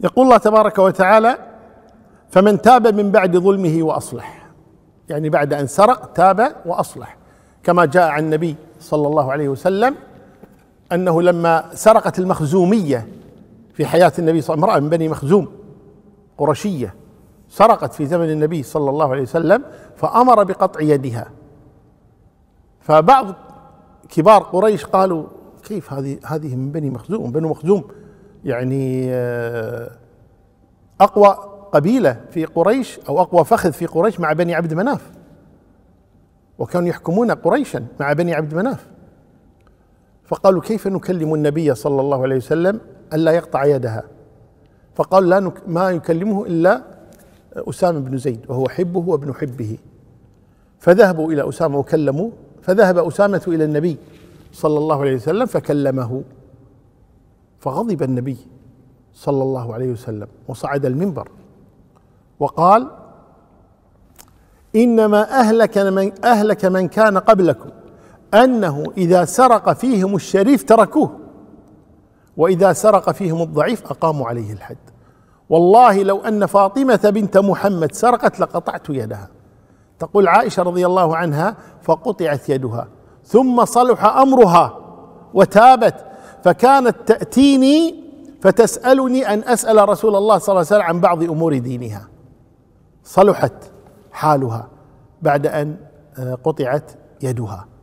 يقول الله تبارك وتعالى فمن تاب من بعد ظلمه واصلح يعني بعد ان سرق تاب واصلح كما جاء عن النبي صلى الله عليه وسلم انه لما سرقت المخزوميه في حياه النبي صلى الله عليه وسلم امراه من بني مخزوم قرشيه سرقت في زمن النبي صلى الله عليه وسلم فامر بقطع يدها فبعض كبار قريش قالوا كيف هذه هذه من بني مخزوم بنو مخزوم يعني آه، اقوى قبيله في قريش او اقوى فخذ في قريش مع بني عبد مناف وكانوا يحكمون قريشا مع بني عبد مناف فقالوا كيف نكلم النبي صلى الله عليه وسلم الا يقطع يدها فقال لا نك ما يكلمه الا اسامه بن زيد وهو حبه وابن حبه فذهبوا الى اسامه وكلموه فذهب اسامه الى النبي صلى الله عليه وسلم فكلمه فغضب النبي صلى الله عليه وسلم وصعد المنبر وقال انما اهلك من اهلك من كان قبلكم انه اذا سرق فيهم الشريف تركوه واذا سرق فيهم الضعيف اقاموا عليه الحد والله لو ان فاطمه بنت محمد سرقت لقطعت يدها تقول عائشه رضي الله عنها فقطعت يدها ثم صلح امرها وتابت فكانت تأتيني فتسألني أن أسأل رسول الله صلى الله عليه وسلم عن بعض أمور دينها صلحت حالها بعد أن آه، قطعت يدها